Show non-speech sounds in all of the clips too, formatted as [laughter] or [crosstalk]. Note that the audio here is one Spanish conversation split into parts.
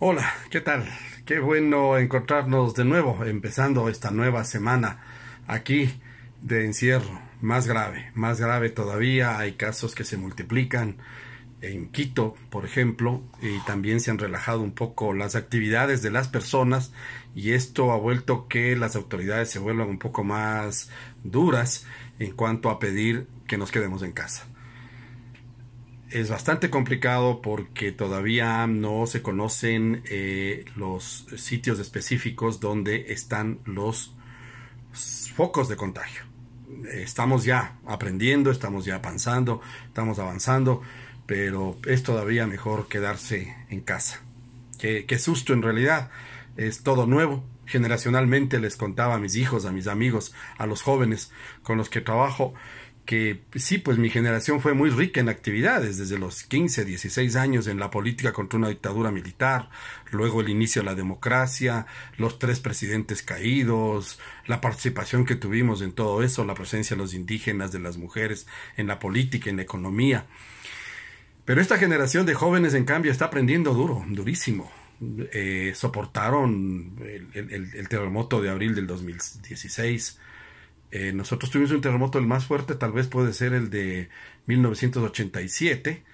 Hola, ¿qué tal? Qué bueno encontrarnos de nuevo, empezando esta nueva semana aquí de encierro, más grave, más grave todavía, hay casos que se multiplican en Quito, por ejemplo, y también se han relajado un poco las actividades de las personas y esto ha vuelto que las autoridades se vuelvan un poco más duras en cuanto a pedir que nos quedemos en casa es bastante complicado porque todavía no se conocen eh, los sitios específicos donde están los focos de contagio. Estamos ya aprendiendo, estamos ya avanzando, estamos avanzando, pero es todavía mejor quedarse en casa. Qué, qué susto en realidad, es todo nuevo. Generacionalmente les contaba a mis hijos, a mis amigos, a los jóvenes con los que trabajo, que pues, sí, pues mi generación fue muy rica en actividades, desde los 15, 16 años en la política contra una dictadura militar, luego el inicio de la democracia, los tres presidentes caídos, la participación que tuvimos en todo eso, la presencia de los indígenas, de las mujeres en la política, en la economía. Pero esta generación de jóvenes, en cambio, está aprendiendo duro, durísimo. Eh, soportaron el, el terremoto de abril del 2016 eh, nosotros tuvimos un terremoto, el más fuerte tal vez puede ser el de 1987,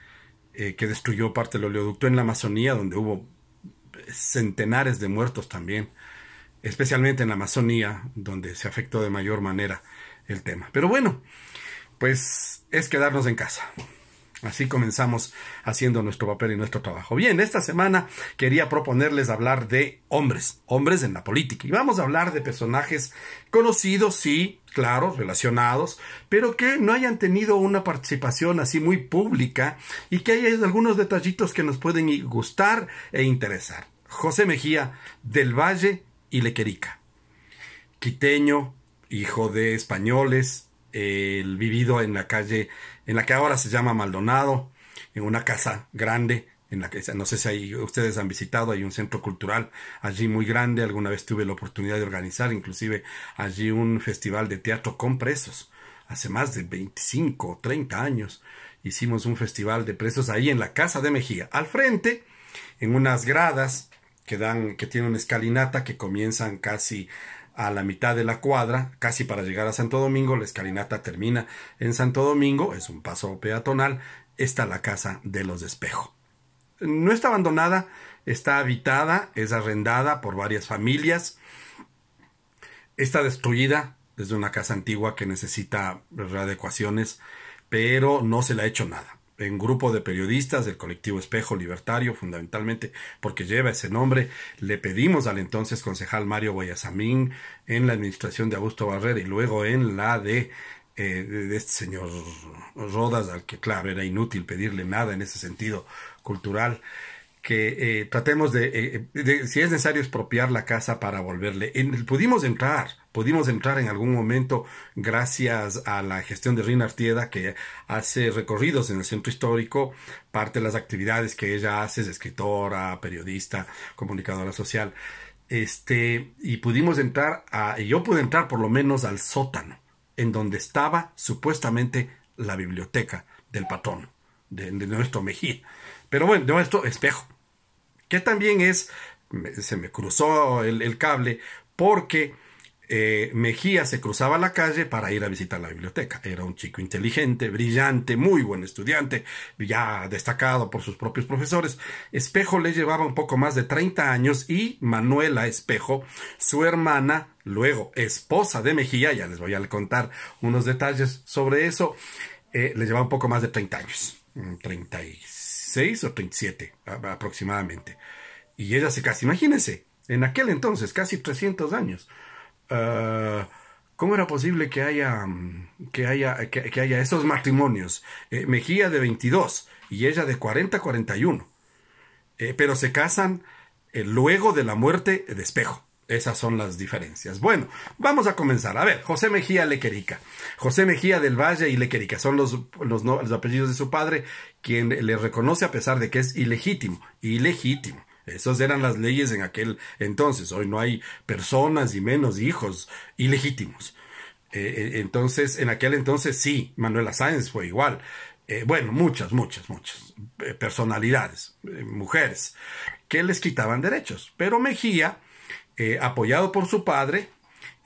eh, que destruyó parte del oleoducto en la Amazonía, donde hubo centenares de muertos también, especialmente en la Amazonía, donde se afectó de mayor manera el tema. Pero bueno, pues es quedarnos en casa. Así comenzamos haciendo nuestro papel y nuestro trabajo. Bien, esta semana quería proponerles hablar de hombres, hombres en la política. Y vamos a hablar de personajes conocidos, sí, claro, relacionados, pero que no hayan tenido una participación así muy pública y que hay algunos detallitos que nos pueden gustar e interesar. José Mejía, del Valle y Lequerica. Quiteño, hijo de españoles, el vivido en la calle en la que ahora se llama Maldonado, en una casa grande, en la que no sé si ustedes han visitado, hay un centro cultural allí muy grande, alguna vez tuve la oportunidad de organizar inclusive allí un festival de teatro con presos, hace más de 25 o 30 años hicimos un festival de presos ahí en la Casa de Mejía, al frente, en unas gradas que dan, que tienen una escalinata que comienzan casi a la mitad de la cuadra, casi para llegar a Santo Domingo, la escalinata termina en Santo Domingo, es un paso peatonal, está la casa de los de No está abandonada, está habitada, es arrendada por varias familias, está destruida, es una casa antigua que necesita readecuaciones, pero no se le ha hecho nada en grupo de periodistas del colectivo Espejo Libertario, fundamentalmente porque lleva ese nombre, le pedimos al entonces concejal Mario Guayasamín en la administración de Augusto Barrera y luego en la de, eh, de este señor Rodas, al que claro, era inútil pedirle nada en ese sentido cultural que eh, tratemos eh, eh, de, si es necesario, expropiar la casa para volverle. En, pudimos entrar, pudimos entrar en algún momento gracias a la gestión de Rina Artieda, que hace recorridos en el centro histórico. Parte de las actividades que ella hace es escritora, periodista, comunicadora social. Este, y pudimos entrar, a, yo pude entrar por lo menos al sótano, en donde estaba supuestamente la biblioteca del patrón, de, de nuestro Mejía. Pero bueno, de esto espejo. Que también es, se me cruzó el, cable porque eh, Mejía se cruzaba la calle para ir a visitar la biblioteca. Era un chico inteligente, brillante, muy buen estudiante, ya destacado por sus propios profesores. Espejo le llevaba un poco más de 30 años y Manuela Espejo, su hermana, luego esposa de Mejía, ya les voy a contar unos detalles sobre eso, eh, le llevaba un poco más de 30 años, 36 o 37 aproximadamente. Y ella se casa, imagínense, en aquel entonces, casi 300 años. Ah, ¿Cómo era posible que haya, mm, que haya, que, haya esos matrimonios? Eh, Mejía de 22 y ella de 40 41. Eh, pero se casan eh, luego de la muerte de Espejo. Esas son las diferencias. Bueno, vamos a comenzar. A ver, José Mejía Lequerica. José Mejía del Valle y Lequerica son los, los, apellidos de su padre, quien le reconoce a pesar de que es ilegítimo. Ilegítimo. Esas eran las leyes en aquel entonces. Hoy no hay personas y menos hijos ilegítimos. Eh, eh, entonces, en aquel entonces sí, Manuela Sáenz fue igual. Eh, bueno, muchas, muchas, muchas personalidades, mujeres, que les quitaban derechos. Pero Mejía eh, apoyado por su padre,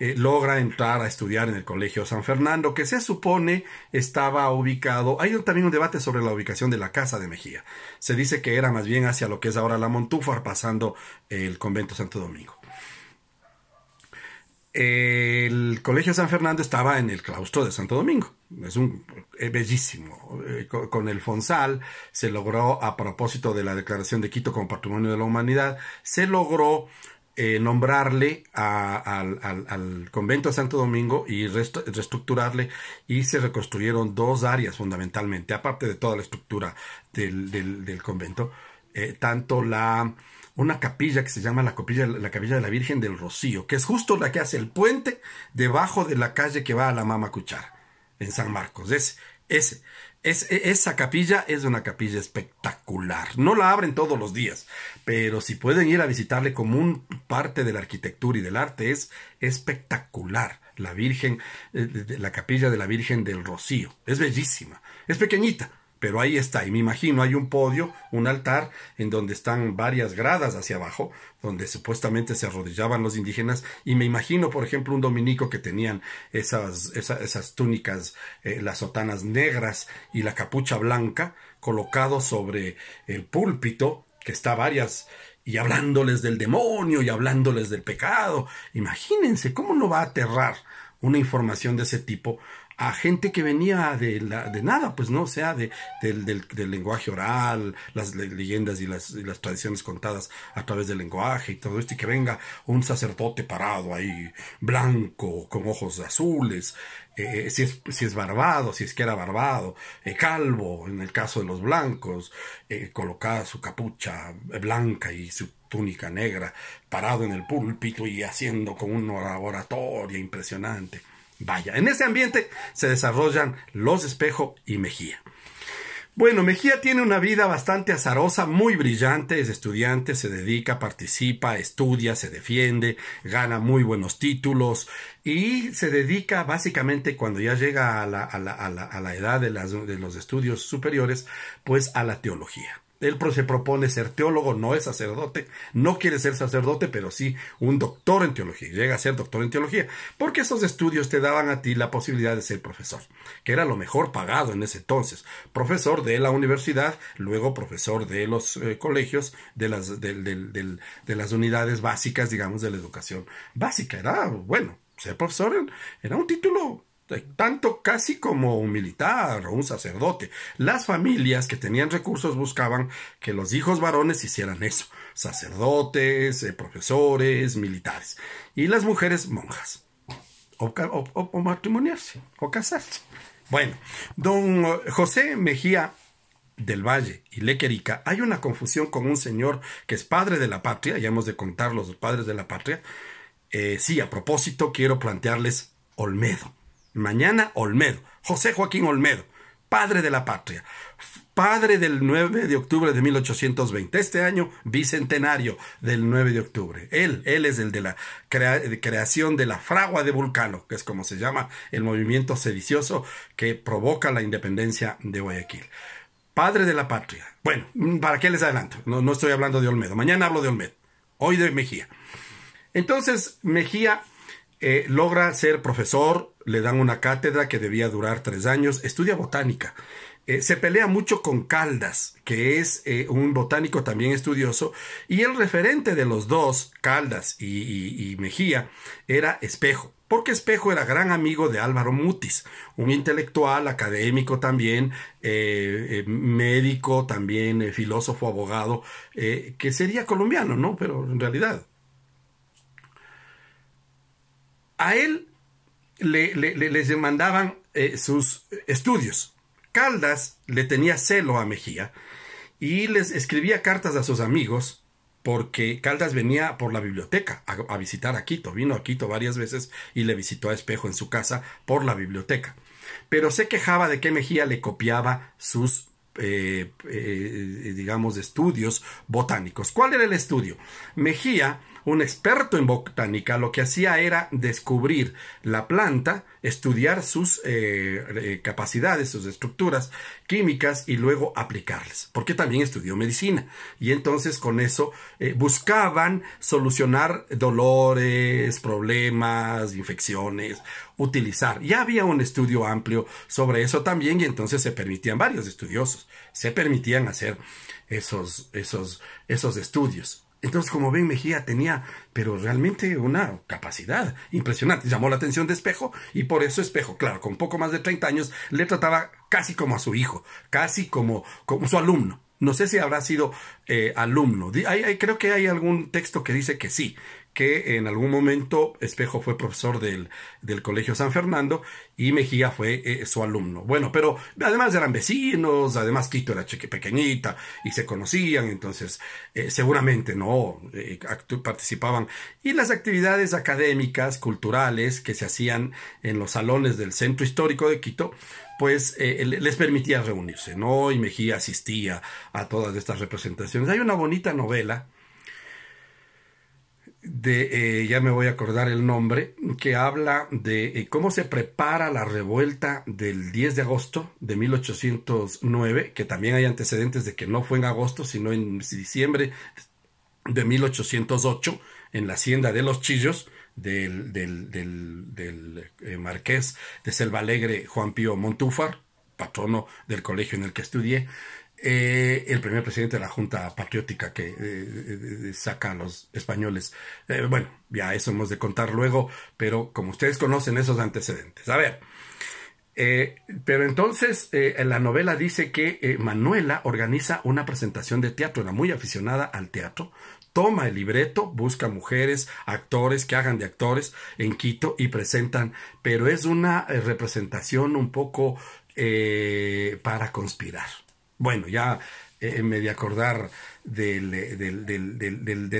eh, logra entrar a estudiar en el Colegio San Fernando, que se supone estaba ubicado. Hay también un debate sobre la ubicación de la casa de Mejía. Se dice que era más bien hacia lo que es ahora la Montúfar, pasando el convento Santo Domingo. El Colegio San Fernando estaba en el claustro de Santo Domingo. Es un eh, bellísimo. Con el Fonsal se logró, a propósito de la declaración de Quito como Patrimonio de la Humanidad, se logró eh, nombrarle al, convento de Santo Domingo y reestructurarle y se reconstruyeron dos áreas fundamentalmente, aparte de toda la estructura del, convento, eh, tanto la una capilla que se llama la capilla, la capilla de la Virgen del Rocío, que es justo la que hace el puente debajo de la calle que va a la Mama Cuchar en San Marcos, ese, ese. E, esa capilla es una capilla espectacular. No la abren todos los días, pero si pueden ir a visitarle como un parte de la arquitectura y del arte es espectacular. La Virgen, eh, la capilla de la Virgen del Rocío, es bellísima, es pequeñita, pero ahí está, y me imagino hay un podio, un altar, en donde están varias gradas hacia abajo, donde supuestamente se arrodillaban los indígenas, y me imagino, por ejemplo, un dominico que tenían esas, esas, túnicas, eh, las sotanas negras y la capucha blanca, colocado sobre el púlpito, que está varias, y hablándoles del demonio y hablándoles del pecado. Imagínense cómo no va a aterrar una información de ese tipo a gente que venía de, la, de nada, pues no, sea, de, del, del, lenguaje oral, las leyendas y las, tradiciones contadas a través del lenguaje y todo esto, y que venga un sacerdote parado ahí, blanco, con ojos azules, eh, eh, si, es, si, es, barbado, si es que era barbado, eh, calvo, en el caso de los blancos, colocada su capucha blanca y su túnica negra, parado en el púlpito y haciendo con una oratoria impresionante. Vaya, en ese ambiente se desarrollan Los Espejo y Mejía. Bueno, Mejía tiene una vida bastante azarosa, muy brillante, es estudiante, se dedica, participa, estudia, se defiende, gana muy buenos títulos y se dedica básicamente cuando ya llega a la, edad de los estudios superiores, pues a la teología. Él se propone ser teólogo, no es sacerdote, no quiere ser sacerdote, pero sí un doctor en teología. Llega a ser doctor en teología, porque esos estudios te daban a ti la posibilidad de ser profesor, que era lo mejor pagado en ese entonces. Profesor de la universidad, luego profesor de los eh, colegios, de las, de las unidades básicas, digamos, de la educación básica. Era bueno, ser profesor era un título tanto casi como un militar o un sacerdote. Las familias que tenían recursos buscaban que los hijos varones hicieran eso, sacerdotes, eh, profesores, militares, y las mujeres monjas, o, matrimoniarse, o casarse. Bueno, don eh, José Mejía del Valle y Lequerica, hay una confusión con un señor que es padre de la patria, ya hemos de contar los padres de la patria. Eh, sí, a propósito, quiero plantearles Olmedo Mañana Olmedo, José Joaquín Olmedo, padre de la patria, padre del 9 de octubre de 1820, este año bicentenario del 9 de octubre. Él, él es el de la creación de la fragua de Vulcano, que es como se llama el movimiento sedicioso que provoca la independencia de Guayaquil. Padre de la patria. Bueno, ¿para qué les adelanto? No, no estoy hablando de Olmedo. Mañana hablo de Olmedo. Hoy de Mejía. Entonces, Mejía eh, logra ser profesor, le dan una cátedra que debía durar tres años, estudia botánica. Eh, se pelea mucho con Caldas, que es eh, un botánico también estudioso, y el referente de los dos, Caldas y, Mejía, era Espejo porque Espejo era gran amigo de Álvaro Mutis, un intelectual, académico también, médico también, filósofo, abogado, que sería colombiano, ¿no? Pero en realidad a él le, les demandaban eh, sus estudios. Caldas le tenía celo a Mejía y les escribía cartas a sus amigos porque Caldas venía por la biblioteca a, visitar a Quito, vino a Quito varias veces y le visitó a Espejo en su casa por la biblioteca. Pero se quejaba de que Mejía le copiaba sus, eh, eh, digamos, estudios botánicos. ¿Cuál era el estudio? Mejía un experto en botánica lo que hacía era descubrir la planta, estudiar sus eh, eh, capacidades, sus estructuras químicas y luego aplicarlas, porque también estudió medicina. Y entonces con eso eh, buscaban solucionar dolores, problemas, infecciones, utilizar. Ya había un estudio amplio sobre eso también y entonces se permitían varios estudiosos, se permitían hacer esos, esos, esos estudios. Entonces, como ven, Mejía tenía, pero realmente una capacidad impresionante. Llamó la atención de Espejo y por eso Espejo, claro, con poco más de 30 años, le trataba casi como a su hijo, casi como, como su alumno. No sé si habrá sido eh, alumno. creo que hay algún texto que dice que sí, que en algún momento Espejo fue profesor del, del Colegio San Fernando y Mejía fue eh, su alumno. Bueno, pero además eran vecinos, además Quito era pequeñita y se conocían, entonces eh, seguramente no eh, participaban. Y las actividades académicas, culturales que se hacían en los salones del Centro Histórico de Quito, pues les permitía reunirse, ¿no? Y Mejía asistía a todas estas representaciones. Hay una bonita novela de, eh, ya me voy a acordar el nombre, que habla de eh, cómo se prepara la revuelta del 10 de agosto de 1809, que también hay antecedentes de que no fue en agosto, sino en diciembre de 1808, en la hacienda de Los Chillos, del, del, del, eh, marqués de Selva Alegre Juan Pío Montúfar, patrono del colegio en el que estudié. Eh, el primer presidente de la Junta Patriótica que eh, eh, saca a los españoles. bueno, ya eso hemos de contar luego, pero como ustedes conocen esos antecedentes. A ver, pero entonces en la novela dice que Manuela organiza una presentación de teatro, era muy aficionada al teatro, toma el libreto, busca mujeres, actores que hagan de actores en Quito y presentan, pero es una representación un poco para conspirar bueno, ya en eh, eh, me de acordar eh,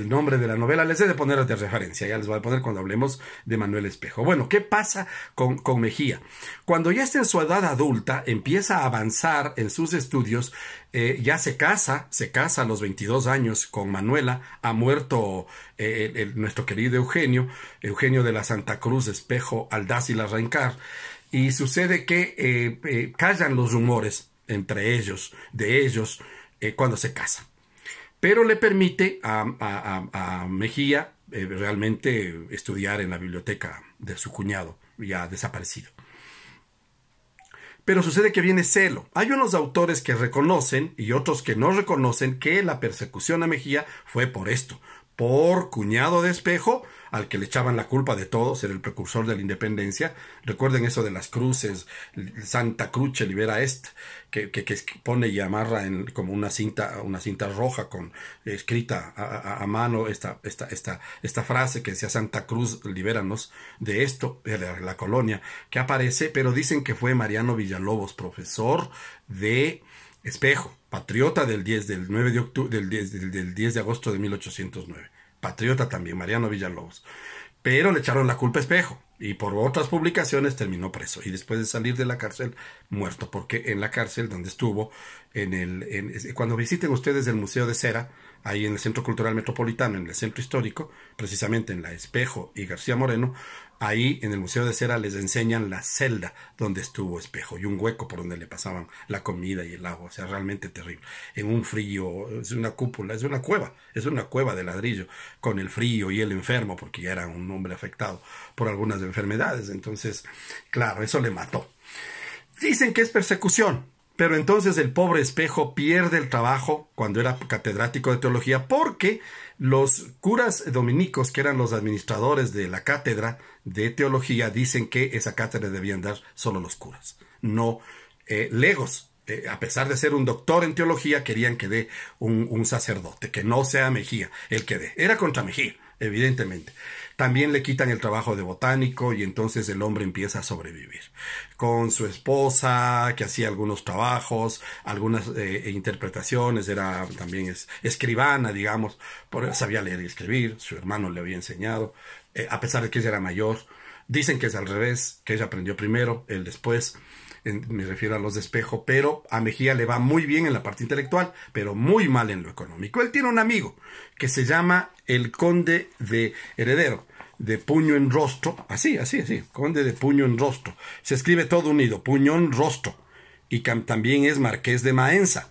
del, nombre de la novela, les he de poner de referencia, ya les voy a poner cuando hablemos de Manuel Espejo. Bueno, ¿qué pasa con, con Mejía? Cuando ya está en su edad adulta, empieza a avanzar en sus estudios, ya se casa, se casa a los 22 años con Manuela, ha muerto nuestro querido Eugenio, Eugenio de la Santa Cruz, Espejo, Aldaz y Larraincar, y sucede que callan los rumores entre ellos, de ellos, eh, cuando se casa, Pero le permite a, Mejía eh, realmente estudiar en la biblioteca de su cuñado, ya desaparecido. Pero sucede que viene celo. Hay unos autores que reconocen y otros que no reconocen que la persecución a Mejía fue por esto, por cuñado de espejo, al que le echaban la culpa de todo, era el precursor de la independencia. Recuerden eso de las cruces, Santa se Libera Est, que, que, pone y amarra en, como una cinta, una cinta roja con escrita a, mano esta, esta, esta, esta, frase que decía Santa Cruz, libéranos de esto, de la, colonia, que aparece, pero dicen que fue Mariano Villalobos, profesor de Espejo, patriota del 10 del 9 de octubre del 10, del 10 de agosto de 1809 patriota también, Mariano Villalobos. Pero le echaron la culpa a Espejo y por otras publicaciones terminó preso y después de salir de la cárcel muerto porque en la cárcel donde estuvo en el cuando visiten ustedes el museo de cera ahí en el centro cultural metropolitano en el centro histórico precisamente en la espejo y García Moreno Ahí en el Museo de Cera les enseñan la celda donde estuvo Espejo y un hueco por donde le pasaban la comida y el agua, o sea, realmente terrible. En un frío, es una cúpula, es una cueva, es una cueva de ladrillo, con el frío y el enfermo, porque era un hombre afectado por algunas enfermedades. Entonces, claro, eso le mató. Dicen que es persecución, pero entonces el pobre espejo pierde el trabajo cuando era catedrático de teología porque los curas dominicos, que eran los administradores de la cátedra de teología, dicen que esa cátedra debían dar solo los curas, no eh, legos. Eh, a pesar de ser un doctor en teología, querían que dé un, un sacerdote, que no sea Mejía el que dé. Era contra Mejía evidentemente. También le quitan el trabajo de botánico y entonces el hombre empieza a sobrevivir. Con su esposa, que hacía algunos trabajos, algunas eh, e interpretaciones, era también escribana, digamos, sabía leer y escribir, su hermano le había enseñado, eh, a pesar de que ella era mayor. Dicen que es al revés, que ella aprendió primero, él después me refiero a los de espejo, pero a Mejía le va muy bien en la parte intelectual, pero muy mal en lo económico. Él tiene un amigo que se llama el conde de heredero de puño en rostro, así, así, así, conde de puño en rostro. Se escribe todo unido, puñón rostro. Y también es marqués de Maenza.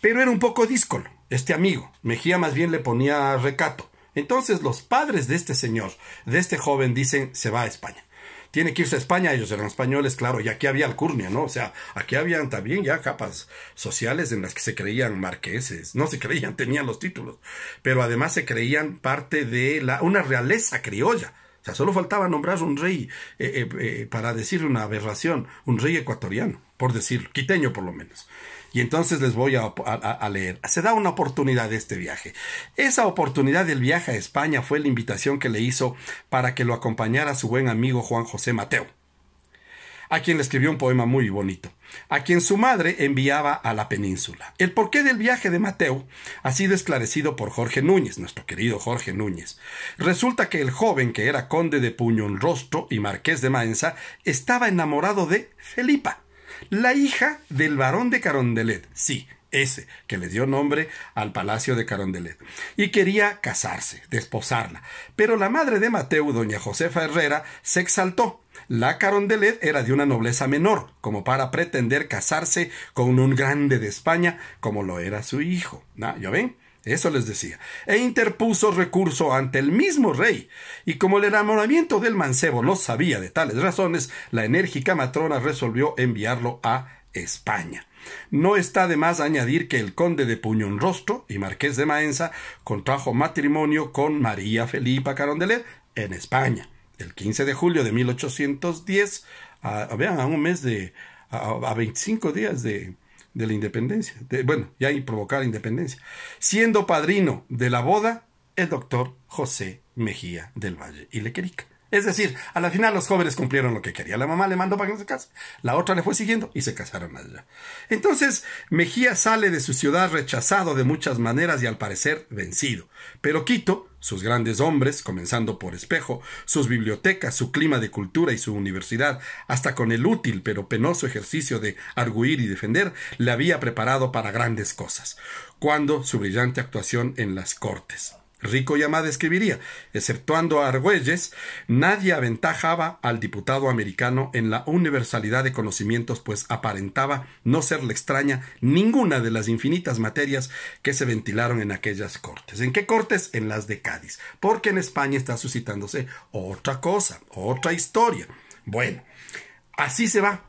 Pero era un poco díscolo, este amigo. Mejía más bien le ponía recato. Entonces los padres de este señor, de este joven, dicen se va a España tiene que irse a España, ellos eran españoles, claro, y aquí había alcurnia, ¿no? O sea, aquí habían también ya capas sociales en las que se creían marqueses, no se creían, [laughs] tenían los títulos, pero además se creían parte de la, una realeza criolla. O sea, solo faltaba nombrar un rey eh, eh, eh, para decir una aberración, un rey ecuatoriano por decirlo, quiteño por lo menos. Y entonces les voy a, leer. Se da una oportunidad de este viaje. Esa oportunidad del viaje a España fue la invitación que le hizo para que lo acompañara su buen amigo Juan José Mateo, a quien le escribió un poema muy bonito, a quien su madre enviaba a la península. El porqué del viaje de Mateo ha sido esclarecido por Jorge Núñez, nuestro querido Jorge Núñez. Resulta que el joven que era conde de Puñonrostro y marqués de Maenza estaba enamorado de Felipa la hija del barón de Carondelet, sí, ese que le dio nombre al palacio de Carondelet, y quería casarse, desposarla. Pero la madre de Mateo, doña Josefa Herrera, se exaltó. La Carondelet era de una nobleza menor, como para pretender casarse con un grande de España, como lo era su hijo. ¿Ah? ven? Eso les decía. E interpuso recurso ante el mismo rey. Y como el enamoramiento del mancebo no sabía de tales razones, la enérgica matrona resolvió enviarlo a España. No está de más añadir que el conde de Puñonrostro y marqués de Maenza contrajo matrimonio con María Felipa Carondelet en España, el 15 de julio de 1810, a, un mes de, a 25 días de, de la independencia, bueno, ya hay provocar independencia. Siendo padrino de la boda, el doctor José Mejía del Valle y Lequerica. Es decir, a la final los jóvenes cumplieron lo que quería la mamá, le mandó para que no se casara, La otra le fue siguiendo y se casaron allá. Entonces, Mejía sale de su ciudad rechazado de muchas maneras y al parecer vencido. Pero Quito, sus grandes hombres, comenzando por Espejo, sus bibliotecas, su clima de cultura y su universidad, hasta con el útil pero penoso ejercicio de arguir y defender, le había preparado para grandes cosas. Cuando su brillante actuación en las Cortes. Rico y Amada escribiría, exceptuando a Argüelles, nadie aventajaba al diputado americano en la universalidad de conocimientos, pues aparentaba no serle extraña ninguna de las infinitas materias que se ventilaron en aquellas cortes. ¿En qué cortes? En las de Cádiz, porque en España está suscitándose otra cosa, otra historia. Bueno, así se va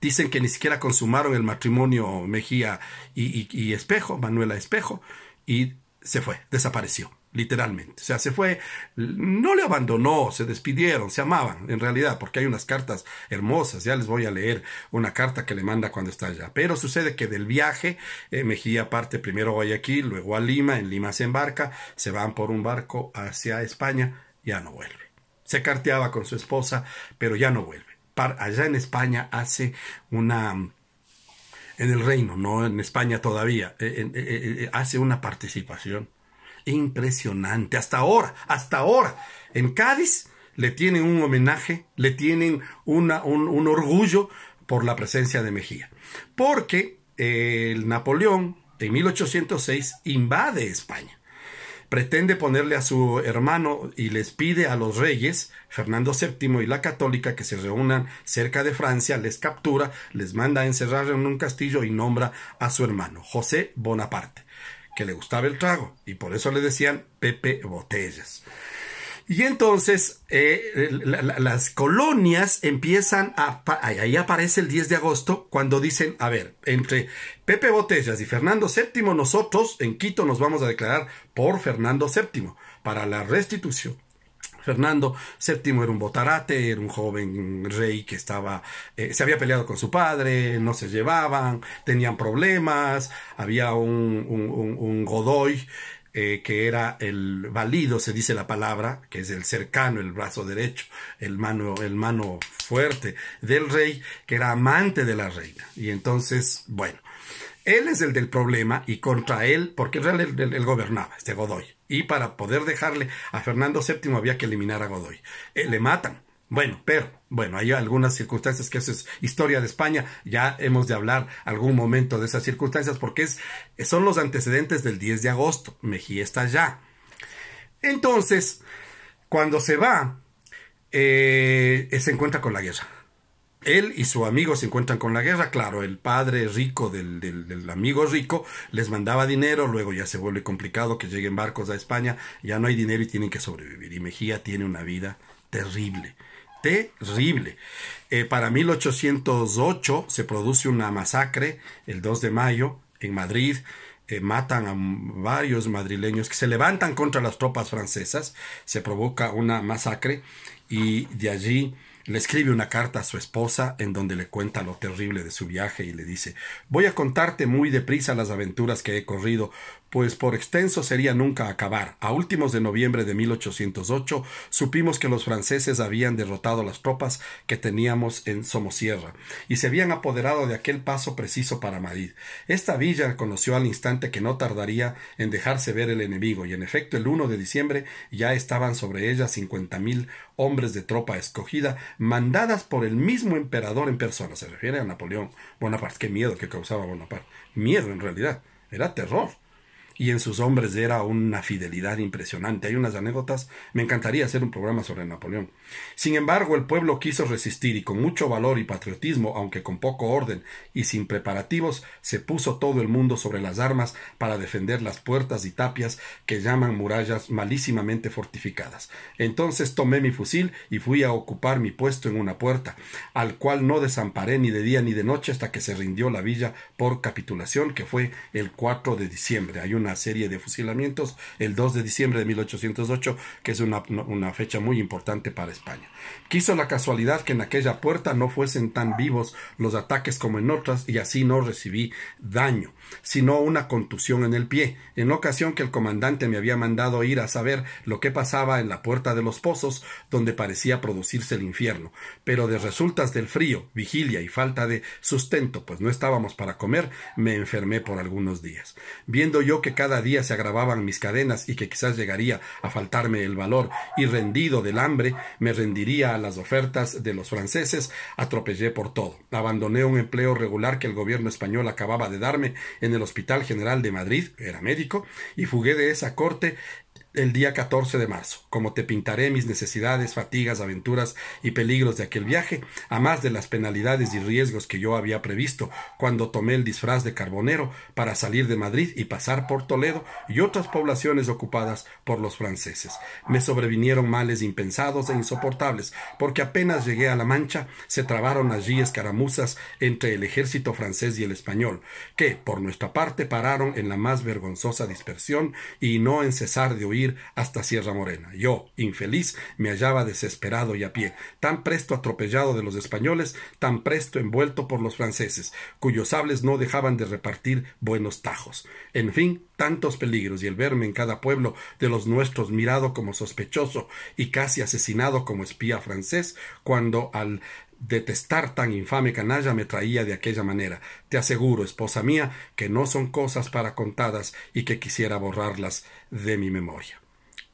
Dicen que ni siquiera consumaron el matrimonio Mejía y, Espejo, Manuela Espejo, y se fue, desapareció, literalmente. O sea, se fue, no le abandonó, se despidieron, se amaban, en realidad, porque hay unas cartas hermosas, ya les voy a leer una carta que le manda cuando está allá. Pero sucede que del viaje, eh, Mejía parte primero a aquí, luego a Lima, en Lima se embarca, se van por un barco hacia España, ya no vuelve. Se carteaba con su esposa, pero ya no vuelve. allá en España hace una en el reino, no en España todavía, eh, eh, eh, hace una participación impresionante. Hasta ahora, hasta ahora, en Cádiz le tienen un homenaje, le tienen un, orgullo por la presencia de Mejía. Porque el Napoleón en 1806 invade España pretende ponerle a su hermano y les pide a los reyes, Fernando VII y la católica, que se reúnan cerca de Francia, les captura, les manda a encerrar en un castillo y nombra a su hermano, José Bonaparte, que le gustaba el trago y por eso le decían Pepe Botellas. Y entonces eh, las colonias empiezan a... Ahí aparece el 10 de agosto cuando dicen, a ver, entre Pepe Botellas y Fernando VII, nosotros en Quito nos vamos a declarar por Fernando VII para la restitución. Fernando VII era un botarate, era un joven rey que estaba, eh, se había peleado con su padre, no se llevaban, tenían problemas, había un Godoy eh, que era el valido, se dice la palabra, que es el cercano, el brazo derecho, el mano, el mano fuerte del rey, que era amante de la reina. Y entonces, bueno, él es el del problema y contra él, porque en él, gobernaba, este Godoy. Y para poder dejarle a Fernando VII había que eliminar a Godoy. él eh, le matan bueno, pero bueno, hay algunas circunstancias que es historia de España, ya hemos de hablar algún momento de esas circunstancias porque es, son los antecedentes del 10 de agosto, Mejía está allá. Entonces, cuando se va, eh, se encuentra con la guerra. Él y su amigo se encuentran con la guerra, claro, el padre rico del, amigo rico les mandaba dinero, luego ya se vuelve complicado que lleguen barcos a España, ya no hay dinero y tienen que sobrevivir. Y Mejía tiene una vida terrible terrible. Eh, para 1808 se produce una masacre el 2 de mayo en Madrid. Eh, matan a varios madrileños que se levantan contra las tropas francesas. Se provoca una masacre y de allí le escribe una carta a su esposa en donde le cuenta lo terrible de su viaje y le dice, voy a contarte muy deprisa las aventuras que he corrido pues por extenso sería nunca acabar. A últimos de noviembre de 1808 supimos que los franceses habían derrotado las tropas que teníamos en Somosierra y se habían apoderado de aquel paso preciso para Madrid. Esta villa conoció al instante que no tardaría en dejarse ver el enemigo y en efecto el 1 de diciembre ya estaban sobre ella cincuenta mil hombres de tropa escogida mandadas por el mismo emperador en persona. Se refiere a Napoleón Bonaparte. Qué miedo que causaba Bonaparte. Miedo en realidad. Era terror y en sus hombres era una fidelidad impresionante. Hay unas anécdotas, me encantaría hacer un programa sobre Napoleón. Sin embargo, el pueblo quiso resistir y con mucho valor y patriotismo, aunque con poco orden y sin preparativos, se puso todo el mundo sobre las armas para defender las puertas y tapias que llaman murallas malísimamente fortificadas. Entonces tomé mi fusil y fui a ocupar mi puesto en una puerta, al cual no desamparé ni de día ni de noche hasta que se rindió la villa por capitulación, que fue el 4 de diciembre. Hay serie de fusilamientos el 2 de diciembre de 1808, que es una, fecha muy importante para España. Quiso la casualidad que en aquella puerta no fuesen tan vivos los ataques como en otras y así no recibí daño, sino una contusión en el pie, en ocasión que el comandante me había mandado ir a saber lo que pasaba en la puerta de los pozos, donde parecía producirse el infierno, pero de resultas del frío, vigilia y falta de sustento, pues no estábamos para comer, me enfermé por algunos días. Viendo yo que cada día se agravaban mis cadenas y que quizás llegaría a faltarme el valor, y rendido del hambre me rendiría a las ofertas de los franceses, atropellé por todo. Abandoné un empleo regular que el gobierno español acababa de darme en el Hospital General de Madrid, era médico, y fugué de esa corte el día 14 de marzo, como te pintaré mis necesidades, fatigas, aventuras y peligros de aquel viaje, a más de las penalidades y riesgos que yo había previsto cuando tomé el disfraz de carbonero para salir de Madrid y pasar por Toledo y otras poblaciones ocupadas por los franceses. Me sobrevinieron males impensados e insoportables, porque apenas llegué a La Mancha, se trabaron allí escaramuzas entre el ejército francés y el español, que, por nuestra parte, pararon en la más vergonzosa dispersión y no en cesar de oír hasta Sierra Morena. Yo, infeliz, me hallaba desesperado y a pie, tan presto atropellado de los españoles, tan presto envuelto por los franceses, cuyos sables no dejaban de repartir buenos tajos. En fin, tantos peligros y el verme en cada pueblo de los nuestros mirado como sospechoso y casi asesinado como espía francés, cuando al detestar tan infame canalla me traía de aquella manera. Te aseguro, esposa mía, que no son cosas para contadas y que quisiera borrarlas de mi memoria.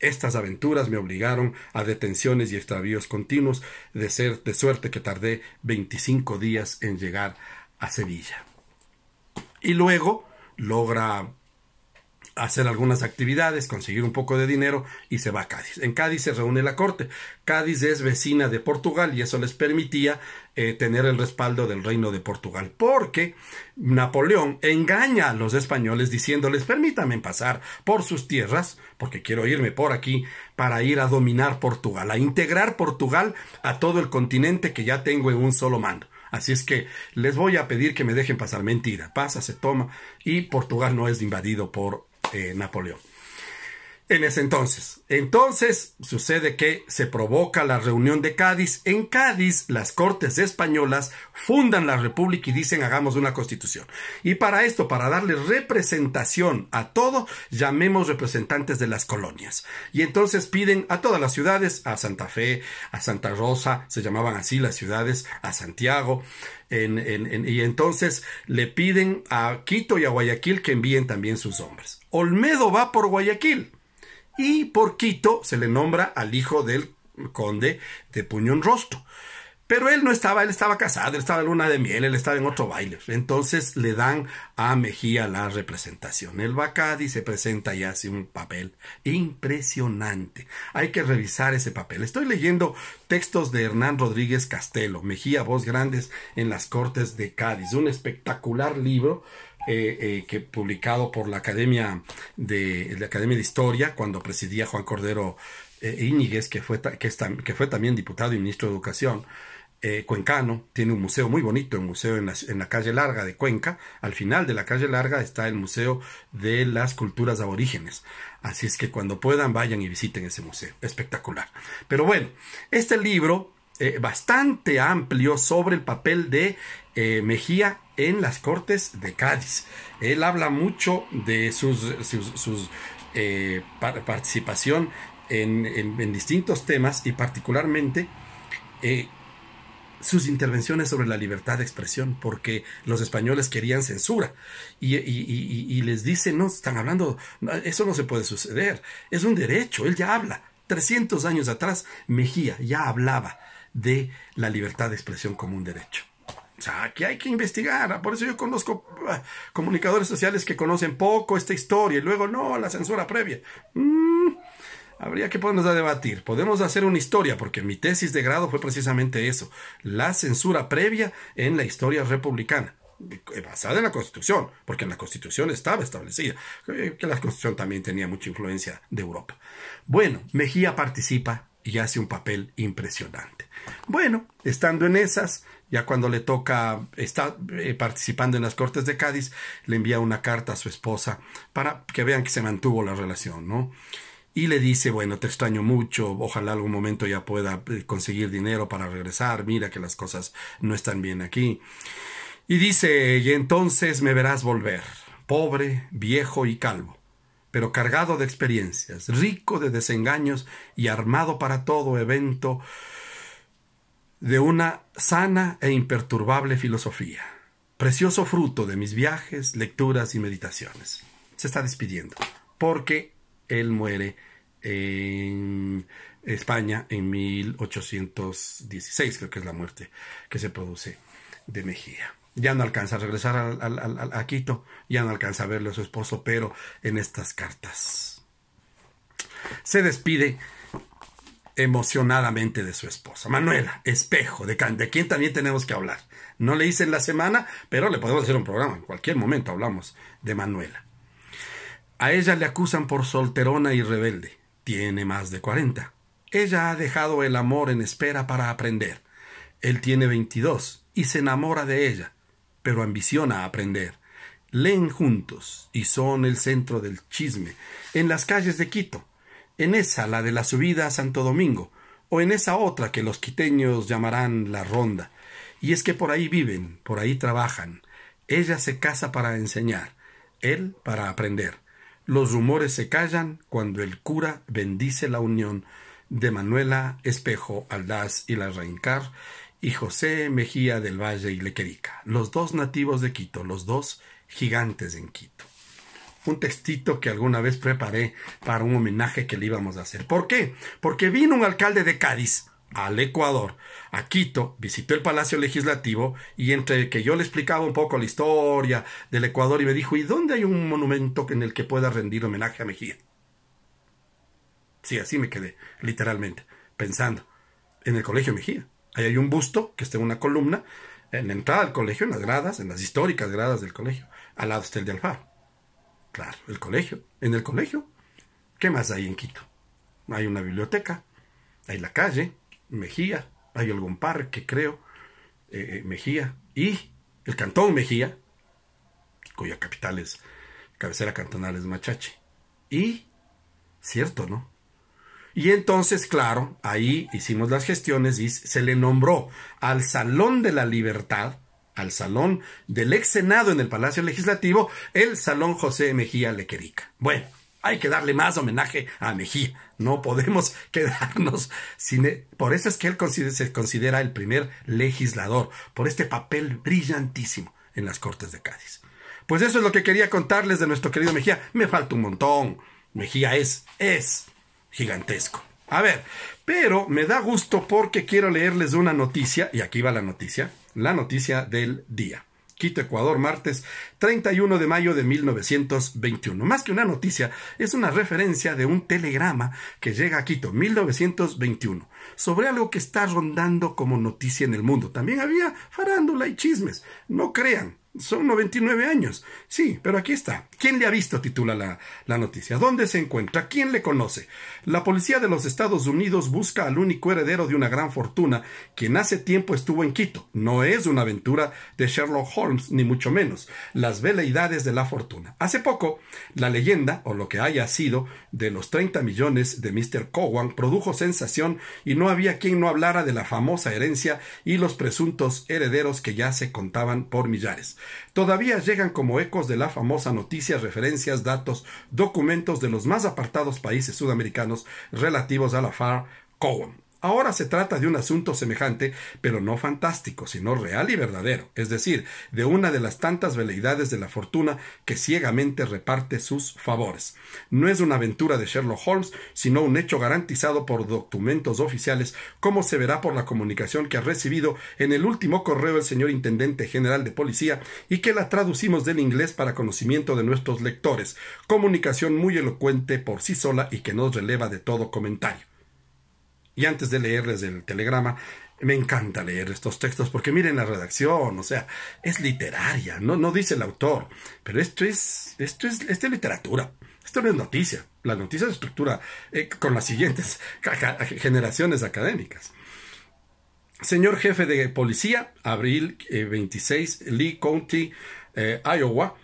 Estas aventuras me obligaron a detenciones y extravíos continuos, de, ser, de suerte que tardé veinticinco días en llegar a Sevilla. Y luego logra hacer algunas actividades, conseguir un poco de dinero y se va a Cádiz. En Cádiz se reúne la corte. Cádiz es vecina de Portugal y eso les permitía eh, tener el respaldo del reino de Portugal, porque Napoleón engaña a los españoles diciéndoles permítanme pasar por sus tierras, porque quiero irme por aquí para ir a dominar Portugal, a integrar Portugal a todo el continente que ya tengo en un solo mando. Así es que les voy a pedir que me dejen pasar. Mentira, pasa, se toma y Portugal no es invadido por eh, Napoleón en ese entonces. Entonces sucede que se provoca la reunión de Cádiz. En Cádiz las Cortes españolas fundan la República y dicen hagamos una constitución. Y para esto, para darle representación a todo, llamemos representantes de las colonias. Y entonces piden a todas las ciudades, a Santa Fe, a Santa Rosa, se llamaban así las ciudades, a Santiago, y entonces le piden a Quito y a Guayaquil que envíen también sus hombres. Olmedo va por Guayaquil y por Quito se le nombra al hijo del conde de Puñón Rostro. Pero él no estaba, él estaba casado, él estaba en luna de miel, él estaba en otro baile. Entonces le dan a Mejía la representación. Él va a Cádiz, se presenta y hace un papel impresionante. Hay que revisar ese papel. Estoy leyendo textos de Hernán Rodríguez Castelo, Mejía, voz grandes en las Cortes de Cádiz. Un espectacular libro eh, eh, que publicado por la Academia de la Academia de Historia cuando presidía Juan Cordero eh, Íñiguez, que fue, que, que fue también diputado y ministro de Educación. cuencano, tiene un museo muy bonito, un museo en la calle larga de Cuenca. Al final de la calle larga está el Museo de las Culturas Aborígenes. Así es que cuando puedan, vayan y visiten ese museo. Espectacular. Pero bueno, este libro eh, bastante amplio sobre el papel de eh, Mejía en las Cortes de Cádiz. Él habla mucho de sus, sus, eh, participación en, distintos temas y particularmente sus intervenciones sobre la libertad de expresión, porque los españoles querían censura y, y, les dicen, no, están hablando, eso no se puede suceder, es un derecho, él ya habla. 300 años atrás, Mejía ya hablaba de la libertad de expresión como un derecho. O sea, aquí hay que investigar. Por eso yo conozco ah, comunicadores sociales que conocen poco esta historia y luego no, la censura previa. Mm, habría que ponernos a debatir. Podemos hacer una historia, porque mi tesis de grado fue precisamente eso: la censura previa en la historia republicana eh, basada en la Constitución, porque en la Constitución estaba establecida, eh, que la Constitución también tenía mucha influencia de Europa. Bueno, Mejía participa y hace un papel impresionante. Bueno, estando en esas, ya cuando le toca, está eh, participando en las Cortes de Cádiz, le envía una carta a su esposa para que vean que se mantuvo la relación, ¿no? Y le dice, bueno, te extraño mucho, ojalá algún momento ya pueda eh, conseguir dinero para regresar, mira que las cosas no están bien aquí. Y dice, y entonces me verás volver, pobre, viejo y calvo pero cargado de experiencias, rico de desengaños y armado para todo evento de una sana e imperturbable filosofía. Precioso fruto de mis viajes, lecturas y meditaciones. Se está despidiendo, porque él muere en España en 1816, creo que es la muerte que se produce de Mejía ya no alcanza a regresar a, Quito, ya no alcanza a verle a su esposo, pero en estas cartas se despide emocionadamente de su esposa. Manuela, espejo, de, de quien también tenemos que hablar. No le hice en la semana, pero le podemos hacer un programa. En cualquier momento hablamos de Manuela. A ella le acusan por solterona y rebelde. Tiene más de 40. Ella ha dejado el amor en espera para aprender. Él tiene 22 y se enamora de ella pero ambiciona aprender. Leen juntos y son el centro del chisme, en las calles de Quito, en esa la de la subida a Santo Domingo, o en esa otra que los quiteños llamarán la ronda. Y es que por ahí viven, por ahí trabajan. Ella se casa para enseñar, él para aprender. Los rumores se callan cuando el cura bendice la unión de Manuela Espejo Aldaz y la Reincar y José Mejía del Valle y Lequerica, los dos nativos de Quito, los dos gigantes en Quito. Un textito que alguna vez preparé para un homenaje que le íbamos a hacer. ¿Por qué? Porque vino un alcalde de Cádiz al Ecuador, a Quito, visitó el Palacio Legislativo y entre que yo le explicaba un poco la historia del Ecuador y me dijo, ¿y dónde hay un monumento en el que pueda rendir homenaje a Mejía? Sí, así me quedé, literalmente, pensando, en el Colegio Mejía. Ahí hay un busto que está en una columna, en la entrada del colegio, en las gradas, en las históricas gradas del colegio. Al lado está el de Alfaro. Claro, el colegio. En el colegio. ¿Qué más hay en Quito? Hay una biblioteca, hay la calle, Mejía, hay algún parque, creo, eh, eh, Mejía, y el cantón Mejía, cuya capital es, cabecera cantonal es Machache. Y, cierto, ¿no? Y entonces, claro, ahí hicimos las gestiones y se le nombró al Salón de la Libertad, al Salón del ex Senado en el Palacio Legislativo, el Salón José Mejía Lequerica. Bueno, hay que darle más homenaje a Mejía. No podemos [laughs] quedarnos sin... Por eso es que él se considera el primer legislador, por este papel brillantísimo en las Cortes de Cádiz. Pues eso es lo que quería contarles de nuestro querido Mejía. Me falta un montón. Mejía es, es gigantesco. A ver, pero me da gusto porque quiero leerles una noticia, y aquí va la noticia, la noticia del día. Quito, Ecuador, martes 31 de mayo de 1921. Más que una noticia, es una referencia de un telegrama que llega a Quito, 1921, sobre algo que está rondando como noticia en el mundo. También había farándula y chismes, no crean. Son 99 años. Sí, pero aquí está. ¿Quién le ha visto? titula la, noticia. ¿Dónde se encuentra? ¿Quién le conoce? La policía de los Estados Unidos busca al único heredero de una gran fortuna, quien hace tiempo estuvo en Quito. No es una aventura de Sherlock Holmes, ni mucho menos. Las veleidades de la fortuna. Hace poco, la leyenda, o lo que haya sido, de los 30 millones de Mr. Cowan produjo sensación y no había quien no hablara de la famosa herencia y los presuntos herederos que ya se contaban por millares. Todavía llegan como ecos de la famosa noticia referencias, datos, documentos de los más apartados países sudamericanos relativos a la farc Ahora se trata de un asunto semejante, pero no fantástico, sino real y verdadero, es decir, de una de las tantas veleidades de la fortuna que ciegamente reparte sus favores. No es una aventura de Sherlock Holmes, sino un hecho garantizado por documentos oficiales, como se verá por la comunicación que ha recibido en el último correo el señor Intendente General de Policía y que la traducimos del inglés para conocimiento de nuestros lectores, comunicación muy elocuente por sí sola y que nos releva de todo comentario. Y antes de leerles el telegrama, me encanta leer estos textos porque miren la redacción, o sea, es literaria, no, no dice el autor, pero esto es, esto es, literatura, esto no es noticia, la noticia es estructura eh, con las siguientes [laughs] generaciones académicas. Señor jefe de policía, abril 26, eh, Lee County, eh, Iowa,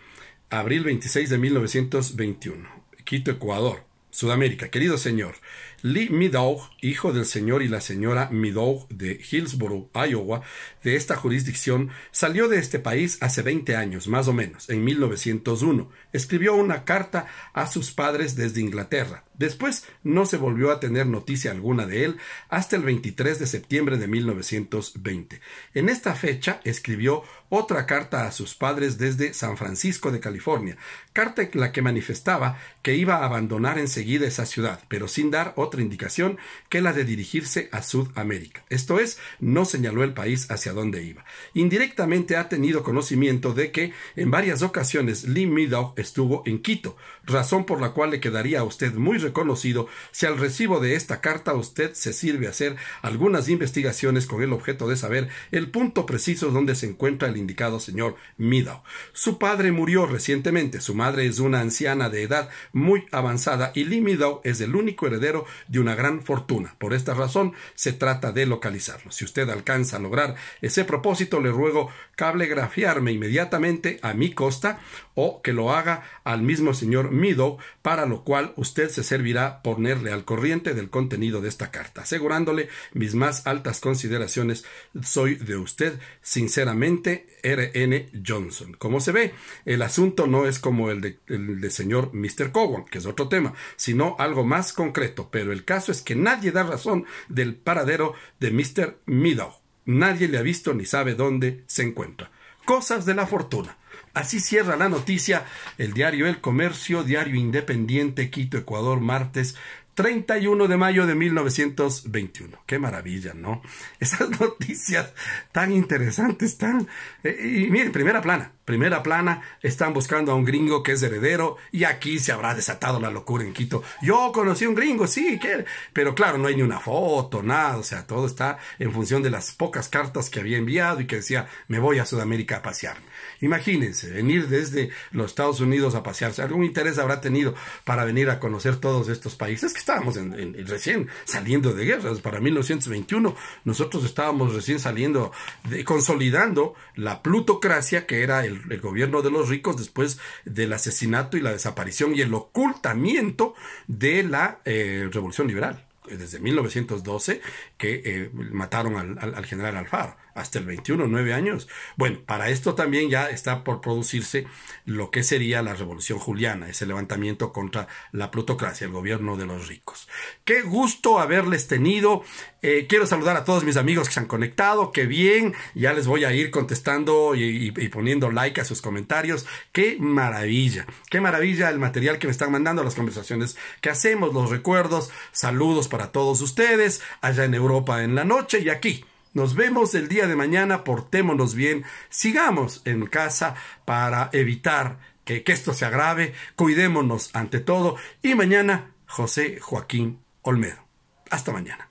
abril 26 de 1921, Quito, Ecuador, Sudamérica, querido señor. Lee Meadow, hijo del señor y la señora Meadow de Hillsborough, Iowa, de esta jurisdicción, salió de este país hace 20 años, más o menos, en 1901. Escribió una carta a sus padres desde Inglaterra. Después no se volvió a tener noticia alguna de él hasta el 23 de septiembre de 1920. En esta fecha escribió otra carta a sus padres desde San Francisco de California, carta en la que manifestaba que iba a abandonar enseguida esa ciudad, pero sin dar otra indicación que la de dirigirse a Sudamérica. Esto es, no señaló el país hacia dónde iba. Indirectamente ha tenido conocimiento de que en varias ocasiones Lee Meadow estuvo en Quito, razón por la cual le quedaría a usted muy reconocido si al recibo de esta carta usted se sirve hacer algunas investigaciones con el objeto de saber el punto preciso donde se encuentra el indicado señor Midow. Su padre murió recientemente, su madre es una anciana de edad muy avanzada y Lee Midow es el único heredero de una gran fortuna. Por esta razón se trata de localizarlo. Si usted alcanza a lograr ese propósito, le ruego cablegrafiarme inmediatamente a mi costa o que lo haga al mismo señor Mido, para lo cual usted se servirá ponerle al corriente del contenido de esta carta, asegurándole mis más altas consideraciones. Soy de usted, sinceramente, RN Johnson. Como se ve, el asunto no es como el de, señor Mr. Cowan, que es otro tema, sino algo más concreto, pero el caso es que nadie da razón del paradero de Mr. Meadow. Nadie le ha visto ni sabe dónde se encuentra. Cosas de la fortuna. Así cierra la noticia el diario El Comercio, diario independiente Quito, Ecuador, martes 31 de mayo de 1921. Qué maravilla, ¿no? [laughs] Esas noticias tan interesantes, tan... Eh, y miren, primera plana, primera plana, están buscando a un gringo que es heredero y aquí se habrá desatado la locura en Quito. Yo conocí a un gringo, sí, pero claro, no hay ni una foto, nada, o sea, todo está en función de las pocas cartas que había enviado y que decía, me voy a Sudamérica a pasear, Imagínense, venir desde los Estados Unidos a pasearse, algún interés habrá tenido para venir a conocer todos estos países que estábamos en, recién saliendo de guerras. Para 1921 nosotros estábamos recién saliendo, de, consolidando la plutocracia que era el el, gobierno de los ricos después del asesinato y la desaparición y el ocultamiento de la eh, revolución liberal eh, desde 1912 que eh, mataron al, general Alfaro hasta el 21, nueve años. Bueno, para esto también ya está por producirse lo que sería la Revolución Juliana, ese levantamiento contra la plutocracia, el gobierno de los ricos. Qué gusto haberles tenido. Eh, quiero saludar a todos mis amigos que se han conectado. Qué bien. Ya les voy a ir contestando y poniendo like a sus comentarios. Qué maravilla. Qué maravilla el material que me están mandando, las conversaciones que hacemos, los recuerdos. Saludos para todos ustedes allá en Europa en la noche y aquí nos vemos el día de mañana, portémonos bien, sigamos en casa para evitar que, esto se agrave, cuidémonos ante todo y mañana José Joaquín Olmedo. Hasta mañana.